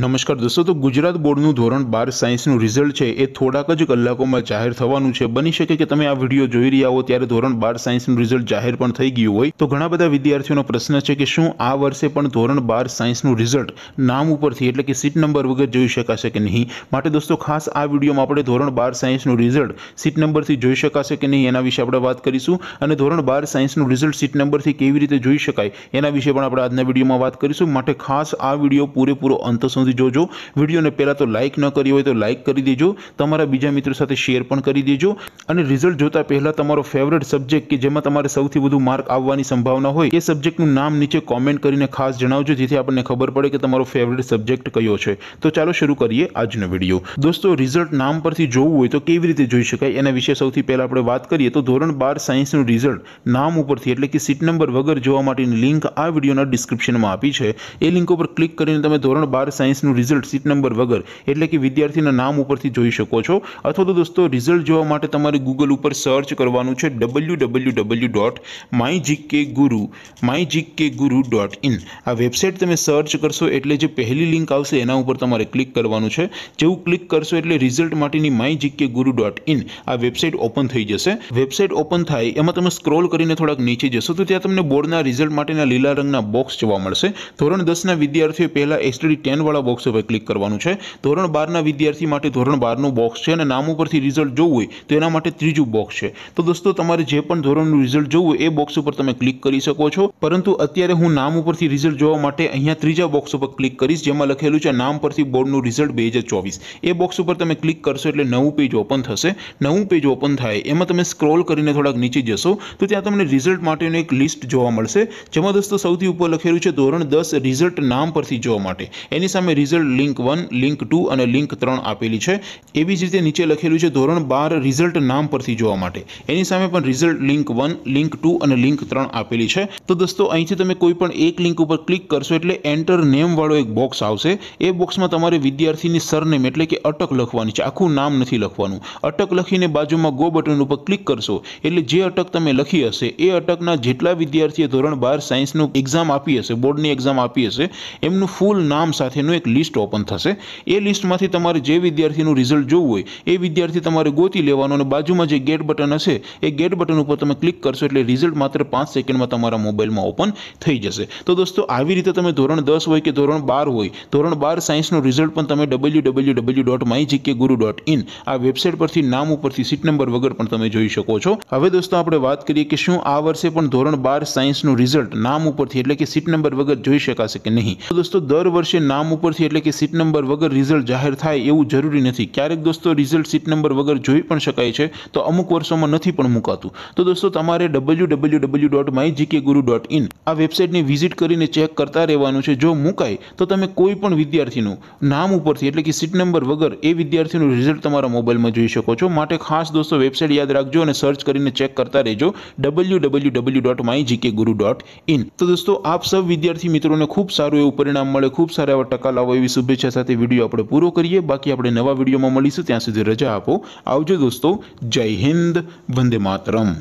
નમસ્કાર દોસ્તો તો ગુજરાત બોર્ડનું ધોરણ બાર સાયન્સનું રિઝલ્ટ છે એ થોડાક જ કલાકોમાં જાહેર થવાનું છે બની શકે કે તમે આ વિડીયો જોઈ રહ્યા હો ત્યારે ધોરણ બાર સાયન્સનું રિઝલ્ટ જાહેર પણ થઈ ગયું હોય તો ઘણા બધા વિદ્યાર્થીઓનો પ્રશ્ન છે કે શું આ વર્ષે પણ ધોરણ બાર સાયન્સનું રિઝલ્ટ નામ ઉપરથી એટલે કે સીટ નંબર વગર જોઈ શકાશે કે નહીં માટે દોસ્તો ખાસ આ વિડીયોમાં આપણે ધોરણ બાર સાયન્સનું રિઝલ્ટ સીટ નંબરથી જોઈ શકાશે કે નહીં એના વિશે આપણે વાત કરીશું અને ધોરણ બાર સાયન્સનું રિઝલ્ટ સીટ નંબરથી કેવી રીતે જોઈ શકાય એના વિશે પણ આપણે આજના વિડીયોમાં વાત કરીશું માટે ખાસ આ વિડીયો પૂરેપૂરો અંત સુધી જોજો વિડીયોને પહેલાં તો લાઇક ન કરી હોય તો લાઇક કરી દેજો તમારા બીજા મિત્રો સાથે શેર પણ કરી દેજો અને રિઝલ્ટ જોતા પહેલાં તમારો ફેવરેટ સબ્જેક્ટ કે જેમાં તમારે સૌથી વધુ માર્ક આવવાની સંભાવના હોય એ સબ્જેક્ટનું નામ નીચે કોમેન્ટ કરીને ખાસ જણાવજો જેથી આપણને ખબર પડે કે તમારો ફેવરેટ સબ્જેક્ટ કયો છે તો ચાલો શરૂ કરીએ આજનો વિડીયો દોસ્તો રિઝલ્ટ નામ પરથી જોવું હોય તો કેવી રીતે જોઈ શકાય એના વિશે સૌથી પહેલાં આપણે વાત કરીએ તો ધોરણ બાર સાયન્સનું રિઝલ્ટ નામ ઉપરથી એટલે કે સીટ નંબર વગર જોવા માટેની લિંક આ વિડીયોના ડિસ્ક્રિપ્શનમાં આપી છે એ લિંક ઉપર ક્લિક કરીને તમે ધોરણ બાર સાયન્સનું રિઝલ્ટ સીટ નંબર વગર એટલે કે વિદ્યાર્થીના નામ ઉપરથી જોઈ શકો છો અથવા તો દોસ્તો રિઝલ્ટ જોવા માટે તમારે ગૂગલ ઉપર સર્ચ કરવાનું છે W W W dot my GK guru my GK guru dot in આ વેબસાઇટ તમે સર્ચ કરશો એટલે જે પહેલી લિંક આવશે એના ઉપર તમારે ક્લિક કરવાનું છે જેવું ક્લિક કરશો એટલે રિઝલ્ટ માટેની my GK guru dot in આ વેબસાઇટ ઓપન થઈ જશે વેબસાઇટ ઓપન થાય એમાં તમે સ્ક્રોલ કરીને થોડાક નીચે જશો તો ત્યાં તમને બોર્ડના રિઝલ્ટ માટેના લીલા રંગના બોક્સ જોવા મળશે ધોરણ દસના વિદ્યાર્થીઓ પહેલાં એસટીડી ટેન વાળા બોક્સ ઉપર ક્લિક કરવાનું છે ધોરણ બારના વિદ્યાર્થી માટે ધોરણ બારનું બોક્સ છે અને નામ ઉપરથી રિઝલ્ટ જોવું હોય તો એના માટે ત્રીજું બોક્સ છે તો દોસ્તો તમારે જે પણ ધોરણનું રિઝલ્ટ જોવું એ બોક્સ ઉપર તમે ક્લિક કરી શકો છો પરંતુ અત્યારે હું નામ ઉપરથી રિઝલ્ટ જોવા માટે અહીંયા ત્રીજા બોક્સ ઉપર ક્લિક કરીશ જેમાં લખેલું છે નામ પરથી બોર્ડનું રિઝલ્ટ બે હજાર ચોવીસ એ બોક્સ ઉપર તમે ક્લિક કરશો એટલે નવું પેજ ઓપન થશે નવું પેજ ઓપન થાય એમાં તમે સ્ક્રોલ કરીને થોડાક નીચે જશો તો ત્યાં તમને રિઝલ્ટ માટેનું એક લિસ્ટ જોવા મળશે જેમાં દોસ્તો સૌથી ઉપર લખેલું છે ધોરણ દસ રિઝલ્ટ નામ પરથી જોવા માટે એની સામે સામે result link one link two અને લિંક ત્રણ આપેલી છે એવી જ રીતે નીચે લખેલું છે ધોરણ બાર રિઝલ્ટ નામ પરથી જોવા માટે એની સામે પણ result link one link two અને લિંક ત્રણ આપેલી છે તો દોસ્તો અહીંથી તમે કોઈ પણ એક લિંક ઉપર ક્લિક કરશો એટલે એન્ટર નેમવાળો એક બોક્સ આવશે એ બોક્સમાં તમારે વિદ્યાર્થીની સરનેમ એટલે કે અટક લખવાની છે આખું નામ નથી લખવાનું અટક લખીને બાજુમાં ગો બટન ઉપર ક્લિક કરશો એટલે જે અટક તમે લખી હશે એ અટકના જેટલા વિદ્યાર્થીએ ધોરણ બાર સાયન્સનું એક્ઝામ આપી હશે બોર્ડની એક્ઝામ આપી હશે એમનું ફૂલ નામ સાથેનું એનું એક લિસ્ટ ઓપન થશે એ લિસ્ટમાંથી તમારે જે વિદ્યાર્થીનું રિઝલ્ટ જોવું હોય એ વિદ્યાર્થી તમારે ગોતી લેવાનો અને બાજુમાં જે ગેટ બટન હશે એ ગેટ બટન ઉપર તમે ક્લિક કરશો એટલે રિઝલ્ટ માત્ર પાંચ સેકન્ડમાં તમારા મોબાઈલમાં ઓપન થઈ જશે તો દોસ્તો આવી રીતે તમે ધોરણ દસ હોય કે ધોરણ બાર હોય ધોરણ બાર સાયન્સનું રિઝલ્ટ પણ તમે W W W dot my GK guru dot in આ વેબસાઇટ પરથી નામ ઉપરથી સીટ નંબર વગર પણ તમે જોઈ શકો છો હવે દોસ્તો આપણે વાત કરીએ કે શું આ વર્ષે પણ ધોરણ બાર સાયન્સનું રિઝલ્ટ નામ ઉપરથી એટલે કે સીટ નંબર વગર જોઈ શકાશે કે નહીં તો દોસ્તો દર વર્ષે નામ ઉપર ઉપરથી એટલે કે સીટ નંબર વગર રિઝલ્ટ જાહેર થાય એવું જરૂરી નથી ક્યારેક દોસ્તો રિઝલ્ટ સીટ નંબર વગર જોઈ પણ શકાય છે તો અમુક વર્ષોમાં નથી પણ મુકાતું તો દોસ્તો તમારે W W W dot my GK guru dot in આ વેબસાઇટની વિઝિટ કરીને ચેક કરતા રહેવાનું છે જો મુકાય તો તમે કોઈ પણ વિદ્યાર્થીનું નામ ઉપરથી એટલે કે સીટ નંબર વગર એ વિદ્યાર્થીનું રિઝલ્ટ તમારા મોબાઈલમાં જોઈ શકો છો માટે ખાસ દોસ્તો વેબસાઇટ યાદ રાખજો અને સર્ચ કરીને ચેક કરતા રહેજો W W W dot my GK guru dot in તો દોસ્તો આપ સૌ વિદ્યાર્થી મિત્રોને ખૂબ સારું એવું પરિણામ મળે ખૂબ સારા એવા ટકા બદલાવ લાવો એવી શુભેચ્છા સાથે વિડીયો આપણે પૂરો કરીએ બાકી આપણે નવા વિડીયોમાં મળીશું ત્યાં સુધી રજા આપો આવજો દોસ્તો જય હિન્દ વંદે માતરમ